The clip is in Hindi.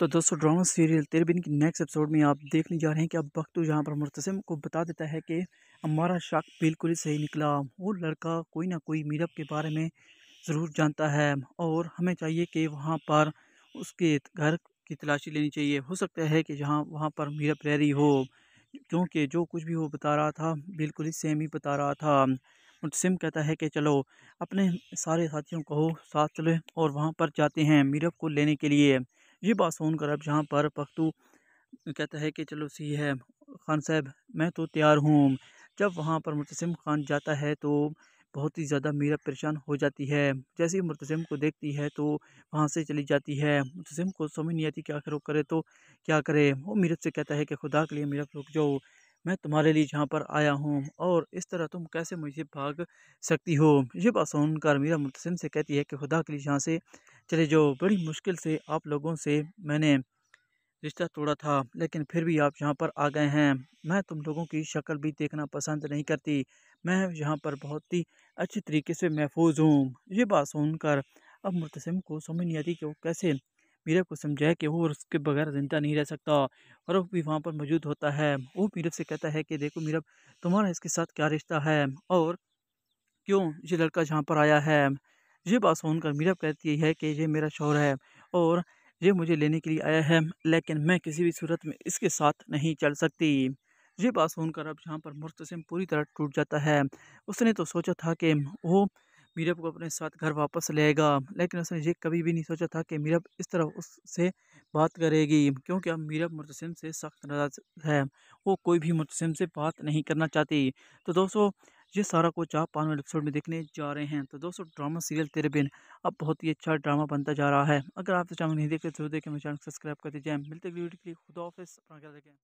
तो दोस्तों ड्रामा सीरियल तेरे बिन की नेक्स्ट एपिसोड में आप देखने जा रहे हैं कि अब बख्तू तो यहाँ पर मुतसम को बता देता है कि हमारा शक बिल्कुल ही सही निकला वो लड़का कोई ना कोई मीरब के बारे में ज़रूर जानता है और हमें चाहिए कि वहाँ पर उसके घर की तलाशी लेनी चाहिए हो सकता है कि जहाँ वहाँ पर मीरब रह रही हो क्योंकि जो कुछ भी वो बता रहा था बिल्कुल ही सेम ही बता रहा था मुतसम कहता है कि चलो अपने सारे साथियों को साथ चले और वहाँ पर जाते हैं मीरब को लेने के लिए ये बात कर अब जहाँ पर पख्तू कहता है कि चलो सी है खान साहब मैं तो तैयार हूँ जब वहाँ पर मुतसम खान जाता है तो बहुत ही ज़्यादा मीरा परेशान हो जाती है जैसे ही मुतसम को देखती है तो वहाँ से चली जाती है मुतसम को समझ नहीं आती क्या करो करे तो क्या करे वो मीरत से कहता है कि खुदा के लिए मीरत रुक जाओ मैं तुम्हारे लिए जहाँ पर आया हूँ और इस तरह तुम कैसे मुझे भाग सकती हो ये बात सुनकर मीरा मुतसम से कहती है कि खुदा के लिए जहाँ से चले जो बड़ी मुश्किल से आप लोगों से मैंने रिश्ता तोड़ा था लेकिन फिर भी आप यहाँ पर आ गए हैं मैं तुम लोगों की शक्ल भी देखना पसंद नहीं करती मैं यहाँ पर बहुत ही अच्छी तरीके से महफूज हूँ ये बात सुनकर अब मुतसम को समझ नहीं आती कि वो कैसे मीरब को समझाया कि वो उसके बगैर ज़िंदा नहीं रह सकता और भी वहाँ पर मौजूद होता है वो मीरब से कहता है कि देखो मीरब तुम्हारा इसके साथ क्या रिश्ता है और क्यों ये लड़का जहाँ पर आया है ये बात सुनकर मीरा कहती है कि ये मेरा शोहर है और ये मुझे लेने के लिए आया है लेकिन मैं किसी भी सूरत में इसके साथ नहीं चल सकती ये बात सुनकर अब यहाँ पर मुर्तसिम पूरी तरह टूट जाता है उसने तो सोचा था कि वो मीरब को अपने साथ घर वापस लेगा लेकिन उसने ये कभी भी नहीं सोचा था कि मीरब इस तरह उससे बात करेगी क्योंकि अब मीरब मुतसिम से सख्त नाराज है वो कोई भी मुतसिम से बात नहीं करना चाहती तो दोस्तों ये सारा कुछ आप पानवे एपिसोड में देखने जा रहे हैं तो दोस्तों ड्रामा सीरियल तेरे बिन अब बहुत ही अच्छा ड्रामा बनता जा रहा है अगर आप चैनल नहीं देखते तो जरूर देखें मेरे चैनल को सब्सक्राइब कर दीजिए मिलते वीडियो के लिए खुदा ऑफिस